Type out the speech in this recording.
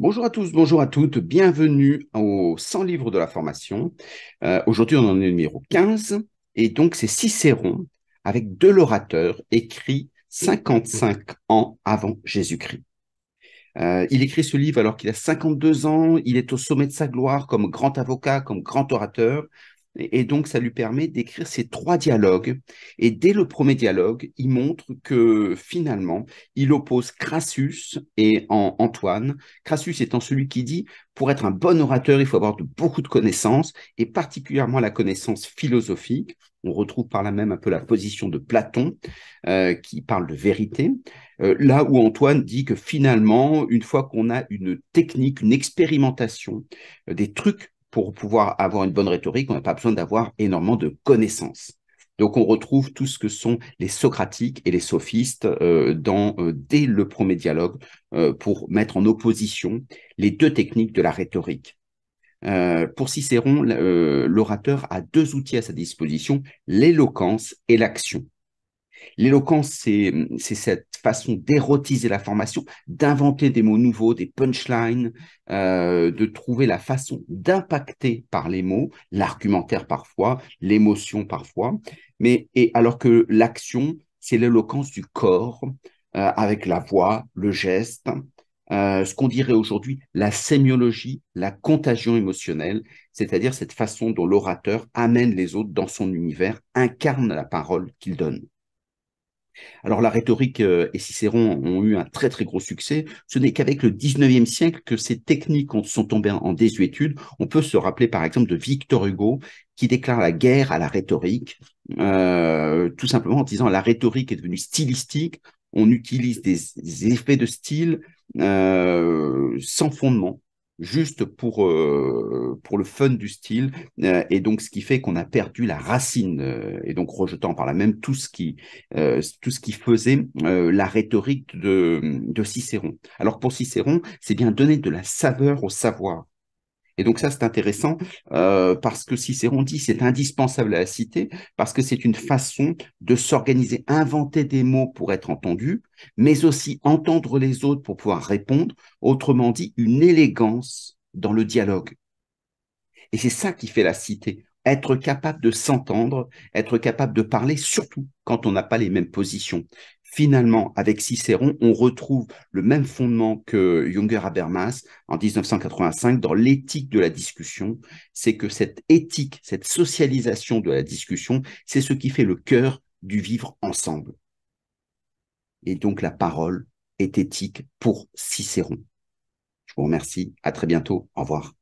Bonjour à tous, bonjour à toutes, bienvenue au 100 livres de la formation. Euh, aujourd'hui, on en est au numéro 15, et donc c'est Cicéron avec de l'orateur écrit 55 ans avant Jésus-Christ. Euh, il écrit ce livre alors qu'il a 52 ans, il est au sommet de sa gloire comme grand avocat, comme grand orateur, et donc, ça lui permet d'écrire ces trois dialogues. Et dès le premier dialogue, il montre que finalement, il oppose Crassus et Antoine. Crassus étant celui qui dit, pour être un bon orateur, il faut avoir beaucoup de connaissances, et particulièrement la connaissance philosophique. On retrouve par là même un peu la position de Platon, euh, qui parle de vérité, euh, là où Antoine dit que finalement, une fois qu'on a une technique, une expérimentation, euh, des trucs pour pouvoir avoir une bonne rhétorique, on n'a pas besoin d'avoir énormément de connaissances. Donc on retrouve tout ce que sont les socratiques et les sophistes euh, dans, euh, dès le premier dialogue euh, pour mettre en opposition les deux techniques de la rhétorique. pour Cicéron, l'orateur a deux outils à sa disposition, l'éloquence et l'action. L'éloquence, c'est, cette façon d'érotiser la formation, d'inventer des mots nouveaux, des punchlines, euh, de trouver la façon d'impacter par les mots, l'argumentaire parfois, l'émotion parfois. Mais et alors que l'action, c'est l'éloquence du corps, euh, avec la voix, le geste, euh, ce qu'on dirait aujourd'hui la sémiologie, la contagion émotionnelle, c'est-à-dire cette façon dont l'orateur amène les autres dans son univers, incarne la parole qu'il donne. Alors la rhétorique euh, et Cicéron ont eu un très très gros succès. Ce n'est qu'avec le 19e siècle que ces techniques sont tombées en désuétude. On peut se rappeler par exemple de Victor Hugo qui déclare la guerre à la rhétorique, euh, tout simplement en disant la rhétorique est devenue stylistique, on utilise des effets de style euh, sans fondement juste pour, euh, pour le fun du style, euh, et donc ce qui fait qu'on a perdu la racine, euh, et donc rejetant par là même tout ce qui, tout ce qui faisait la rhétorique de, de Cicéron. Alors pour Cicéron, c'est bien donner de la saveur au savoir, et donc ça, c'est intéressant euh, parce que Cicéron dit c'est indispensable à la cité parce que c'est une façon de s'organiser, inventer des mots pour être entendu, mais aussi entendre les autres pour pouvoir répondre. Autrement dit, une élégance dans le dialogue. Et c'est ça qui fait la cité être capable de s'entendre, être capable de parler, surtout quand on n'a pas les mêmes positions finalement, avec Cicéron, on retrouve le même fondement que Junger Habermas en 1985 dans l'éthique de la discussion. C'est que cette éthique, cette socialisation de la discussion, c'est ce qui fait le cœur du vivre ensemble. Et donc la parole est éthique pour Cicéron. Je vous remercie. À très bientôt. Au revoir.